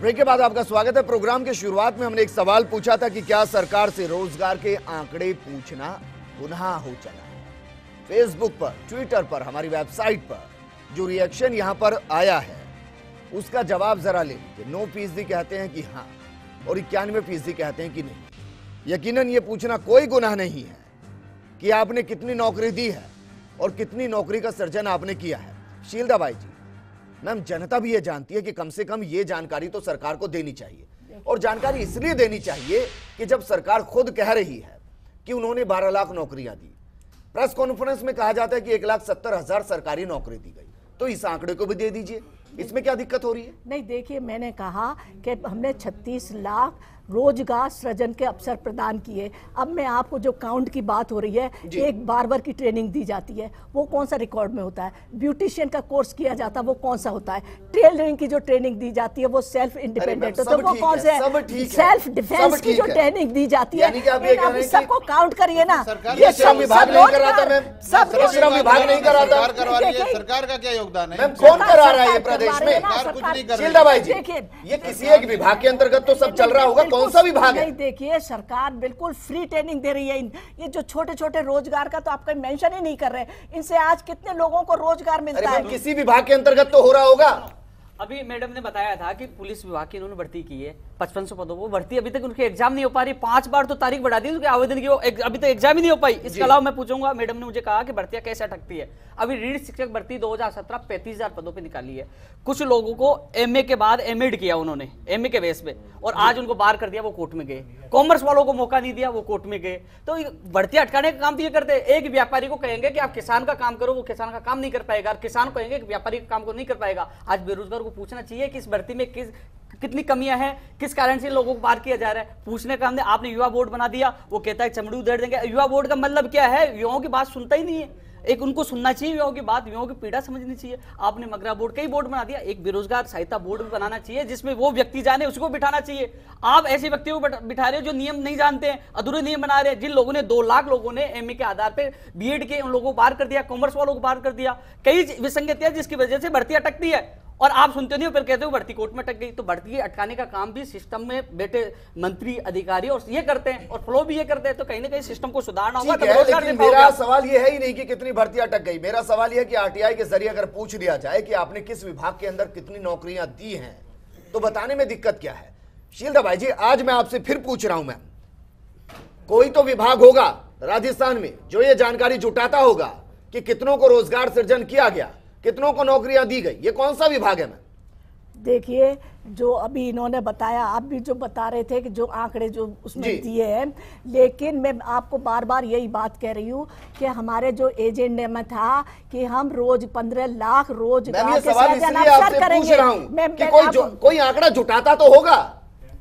Break के बाद आपका स्वागत है प्रोग्राम के शुरुआत में हमने एक सवाल पूछा था कि क्या सरकार से रोजगार के आंकड़े पूछना गुना हो चला है फेसबुक पर ट्विटर पर हमारी वेबसाइट पर जो रिएक्शन यहां पर आया है उसका जवाब जरा ले लीजिए नौ फीसदी कहते हैं कि हाँ और इक्यानवे फीसदी कहते हैं कि नहीं यकीनन ये पूछना कोई गुनाह नहीं है कि आपने कितनी नौकरी दी है और कितनी नौकरी का सृजन आपने किया है शीलदा भाई जी मैम जनता भी ये जानती है कि कम से कम ये जानकारी तो सरकार को देनी चाहिए और जानकारी इसलिए देनी चाहिए कि जब सरकार खुद कह रही है कि उन्होंने बारह लाख नौकरियां दी प्रेस कॉन्फ्रेंस में कहा जाता है कि एक लाख सत्तर हजार सरकारी नौकरी दी गई तो इस आंकड़े को भी दे दीजिए इसमें क्या दिक्कत हो रही है नहीं देखिए मैंने कहा कि हमने 36 लाख रोजगार सृजन के अवसर प्रदान किए अब मैं आपको जो काउंट की बात हो रही है एक बार बार की ट्रेनिंग दी जाती है वो कौन सा रिकॉर्ड में होता है ब्यूटिशियन का कोर्स किया जाता है वो कौन सा होता है टेलरिंग की जो ट्रेनिंग दी जाती है वो सेल्फ इंडिपेंडेंट होता है वो कौन से सेल्फ डिफेंस की जो ट्रेनिंग दी जाती है सबको काउंट करिए ना ये श्रम विभाग नहीं कराता मैम सब श्रम विभाग नहीं कराता सरकार का क्या योगदान है मैम कौन करा रहा है प्रदेश में कुछ नहीं कर देखिए ये किसी एक विभाग के अंतर्गत तो सब चल रहा होगा कौन सा विभाग है देखिए सरकार बिल्कुल फ्री ट्रेनिंग दे रही है ये जो छोटे छोटे रोजगार का तो आप कहीं मेंशन ही नहीं कर रहे इनसे आज कितने लोगों को रोजगार मिलता है किसी विभाग के अंतर्गत तो हो रहा होगा अभी मैडम ने बताया था कि पुलिस विभाग की इन्होंने भर्ती की है पचपन सौ पदों को भर्ती अभी तक उनकी एग्जाम नहीं हो पा रही पांच बार तो तारीख बढ़ा दी उनके आवेदन की एक, अभी तक एग्जाम ही नहीं हो पाई इसके अलावा मैं पूछूंगा मैडम ने मुझे कहा कि भर्तियां कैसे अटकती है अभी रीढ़ शिक्षक भर्ती दो हजार पदों पर निकाली है कुछ लोगों को एम के बाद एम किया उन्होंने एम के बेस पे और आज उनको बार कर दिया वो कोर्ट में गए कॉमर्स वालों को मौका नहीं दिया वो कोर्ट में गए तो भर्ती अटकाने का काम तो ये करते एक व्यापारी को कहेंगे कि आप किसान का काम करो वो किसान का काम नहीं कर पाएगा किसान कहेंगे व्यापारी का काम को नहीं कर पाएगा आज बेरोजगार को पूछना चाहिए कि इस भर्ती में किस कितनी कमियां हैं किस कारण से लोगों को बात किया जा रहा है पूछने का हमने आपने युवा बोर्ड बना दिया वो कहता है चमड़ी उधेड़ देंगे युवा बोर्ड का मतलब क्या है युवाओं की बात सुनता ही नहीं है एक उनको सुनना चाहिए युवाओं की बात युवाओं की पीड़ा समझनी चाहिए आपने मगरा बोर्ड कई बोर्ड बना दिया एक बेरोजगार सहायता बोर्ड भी बनाना चाहिए जिसमें वो व्यक्ति जाने उसको बिठाना चाहिए आप ऐसे व्यक्ति को बिठा रहे हो जो नियम नहीं जानते हैं अधूरे नियम बना रहे हैं जिन लोगों ने दो लाख लोगों ने एम के आधार पर बी के उन लोगों को बाहर कर दिया कॉमर्स वालों को बाहर कर दिया कई विसंगतियां जिसकी वजह से भर्ती अटकती है और आप सुनते नहीं हो फिर कहते हो बढ़ती कोर्ट में अटक गई तो बढ़ती अटकाने का काम भी सिस्टम में बैठे मंत्री अधिकारी और ये करते हैं और फ्लो भी ये करते हैं तो कहीं ना कहीं सिस्टम को सुधारना होगा तो मेरा सवाल ये है ही नहीं कि कितनी भर्ती अटक गई मेरा सवाल यह कि आरटीआई के जरिए अगर पूछ लिया जाए कि आपने किस विभाग के अंदर कितनी नौकरियां दी हैं तो बताने में दिक्कत क्या है शीलता भाई जी आज मैं आपसे फिर पूछ रहा हूं मैम कोई तो विभाग होगा राजस्थान में जो ये जानकारी जुटाता होगा कि कितनों को रोजगार सृजन किया गया कितनों को नौकरियां दी गई ये कौन सा विभाग है मैं देखिए जो अभी इन्होंने बताया आप भी जो बता रहे थे कि जो आंकड़े जो उसमें दिए हैं लेकिन मैं आपको बार बार यही बात कह रही हूँ कि हमारे जो एजेंडे में था कि हम रोज पंद्रह लाख रोज कोई आंकड़ा जुटाता तो होगा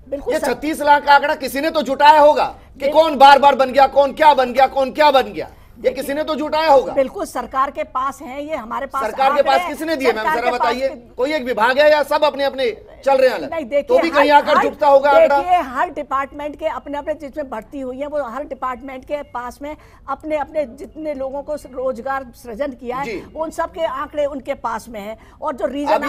बिल्कुल ये छत्तीस लाख का आंकड़ा किसी ने तो जुटाया होगा कि कौन बार बार बन गया कौन क्या बन गया कौन क्या बन गया ये किसी ने तो जुटाया होगा बिल्कुल सरकार के पास है ये हमारे पास सरकार के पास किसने दिए मैम जरा बताइए कोई एक विभाग है या सब अपने अपने चल रहे हैं नहीं देखिए तो भी कहीं आकर जुटता होगा देखिए हर डिपार्टमेंट के अपने अपने जिसमें भर्ती हुई है वो हर डिपार्टमेंट के पास में अपने अपने जितने लोगों को रोजगार सृजन किया है उन सब के आंकड़े उनके पास में है और जो रीजन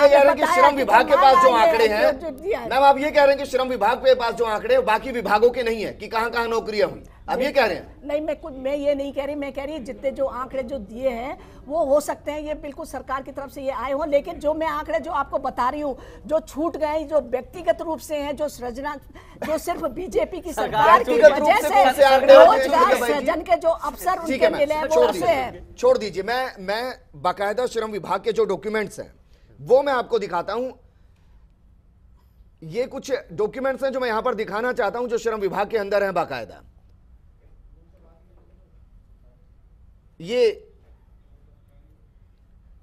श्रम विभाग के पास जो आंकड़े हैं हाँ। मैम आप ये कह रहे हैं कि श्रम विभाग के पास जो आंकड़े बाकी विभागों के नहीं है की कहाँ कहाँ नौकरियां हुई अब ये कह रहे हैं नहीं मैं कुछ मैं ये नहीं कह रही मैं कह रही जितने जो आंकड़े जो दिए हैं वो हो सकते हैं ये बिल्कुल सरकार की तरफ से ये आए हों लेकिन जो मैं आंकड़े जो आपको बता रही हूँ जो छूट गए जो व्यक्तिगत रूप से हैं जो सृजना जो सिर्फ बीजेपी की सरकार की वजह से रोजगार सृजन के जो अवसर उनके मिले हैं वो ऐसे है छोड़ दीजिए मैं मैं बाकायदा श्रम विभाग के जो डॉक्यूमेंट्स हैं वो मैं आपको दिखाता हूँ ये कुछ डॉक्यूमेंट्स हैं जो मैं यहाँ पर दिखाना चाहता हूँ जो श्रम विभाग के अंदर हैं बाकायदा ये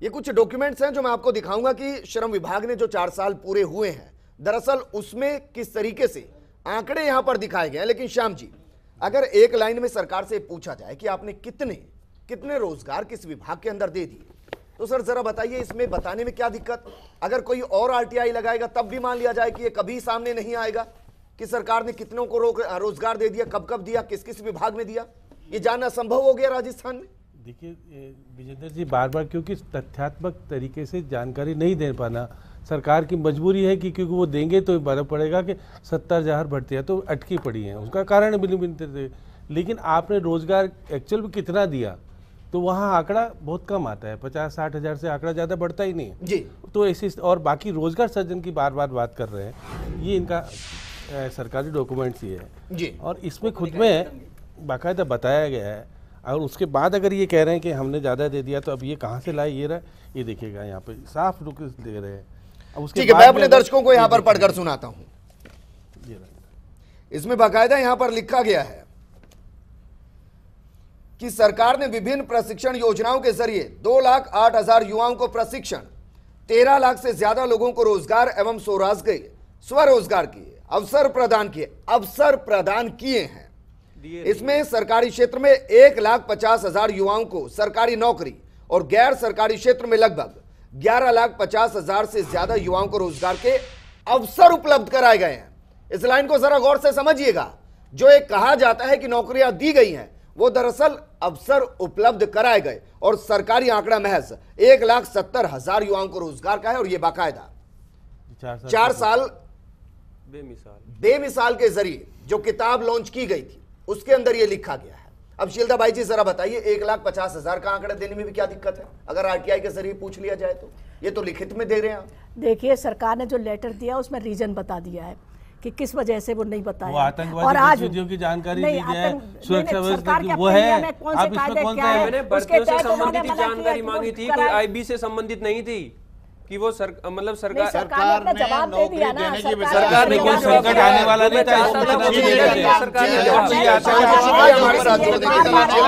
ये कुछ डॉक्यूमेंट्स हैं जो मैं आपको दिखाऊंगा कि श्रम विभाग ने जो चार साल पूरे हुए हैं दरअसल उसमें किस तरीके से आंकड़े यहां पर दिखाए गए हैं लेकिन श्याम जी अगर एक लाइन में सरकार से पूछा जाए कि आपने कितने कितने रोजगार किस विभाग के अंदर दे दिए तो सर जरा बताइए इसमें बताने में क्या दिक्कत अगर कोई और आरटीआई लगाएगा तब भी मान लिया जाए कि ये कभी सामने नहीं आएगा कि सरकार ने कितनों को रोजगार दे दिया कब कब दिया किस किस विभाग में दिया ये जानना संभव हो गया राजस्थान में देखिए विजेंद्र जी बार बार क्योंकि तथ्यात्मक तरीके से जानकारी नहीं दे पाना सरकार की मजबूरी है कि क्योंकि वो देंगे तो बर्फ पड़ेगा कि सत्तर जहर है तो अटकी पड़ी है उसका कारण भी नहीं लेकिन आपने रोजगार एक्चुअल में कितना दिया तो वहाँ आंकड़ा बहुत कम आता है पचास साठ हज़ार से आंकड़ा ज़्यादा बढ़ता ही नहीं जी तो ऐसी और बाकी रोजगार सर्जन की बार बार बात कर रहे हैं ये इनका सरकारी डॉक्यूमेंट्स ही है जी और इसमें खुद में बाकायदा बताया गया है और उसके बाद अगर ये कह रहे हैं कि हमने ज़्यादा दे दिया तो अब ये कहाँ से लाए ये रहा ये देखिएगा यहाँ पे साफ रुक दे रहे हैं अब उसके ठीक है मैं अपने दर्शकों को यहाँ पर पढ़कर सुनाता हूँ इसमें बाकायदा यहाँ पर लिखा गया है कि सरकार ने विभिन्न प्रशिक्षण योजनाओं के जरिए दो लाख आठ हजार युवाओं को प्रशिक्षण तेरह लाख से ज्यादा लोगों को रोजगार एवं स्वरोजगार स्वरोजगार किए अवसर प्रदान किए अवसर प्रदान किए हैं इसमें सरकारी क्षेत्र में एक लाख पचास हजार युवाओं को सरकारी नौकरी और गैर सरकारी क्षेत्र में लगभग ग्यारह लाख पचास हजार से ज्यादा युवाओं को रोजगार के अवसर उपलब्ध कराए गए हैं इस लाइन को जरा गौर से समझिएगा जो एक कहा जाता है कि नौकरियां दी गई हैं वो दरअसल अवसर उपलब्ध कराए गए और सरकारी आंकड़ा महज एक लाख सत्तर हजार युवाओं को रोजगार का है और ये बाकायदा चार साल, चार साल बेमिसाल बेमिसाल के जरिए जो किताब लॉन्च की गई थी उसके अंदर ये लिखा गया है अब शीलता भाई जी जरा बताइए एक लाख पचास हजार का आंकड़ा देने में भी क्या दिक्कत है अगर आरटीआई के जरिए पूछ लिया जाए तो ये तो लिखित में दे रहे हैं देखिए सरकार ने जो लेटर दिया उसमें रीजन बता दिया है कि किस वजह से वो नहीं बताया आतंकवादी और आज की जानकारी नहीं, दी है सुरक्षा वो है आप इसमें कौन सा है मैंने भर्तियों से संबंधित जानकारी मांगी थी कोई आईबी से संबंधित नहीं थी कि वो सर, मतलब सरकार सरकार ने सरकार ने कोई संकट आने वाला नहीं था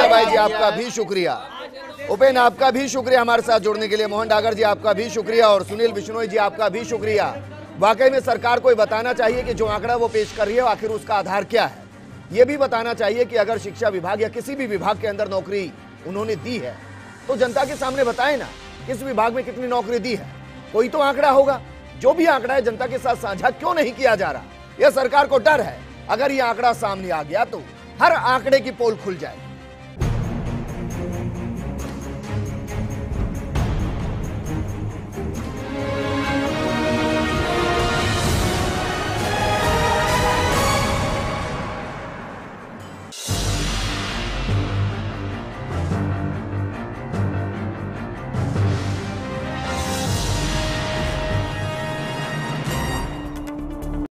भाई जी आपका भी शुक्रिया उपेन आपका भी शुक्रिया हमारे साथ जुड़ने के लिए मोहन डागर जी आपका भी शुक्रिया और सुनील बिश्नोई जी आपका भी शुक्रिया वाकई में सरकार को बताना चाहिए कि जो आंकड़ा वो पेश कर रही है आखिर उसका आधार क्या है ये भी बताना चाहिए कि अगर शिक्षा विभाग या किसी भी विभाग के अंदर नौकरी उन्होंने दी है तो जनता के सामने बताए ना किस विभाग में कितनी नौकरी दी है कोई तो आंकड़ा होगा जो भी आंकड़ा है जनता के साथ साझा क्यों नहीं किया जा रहा यह सरकार को डर है अगर यह आंकड़ा सामने आ गया तो हर आंकड़े की पोल खुल जाएगी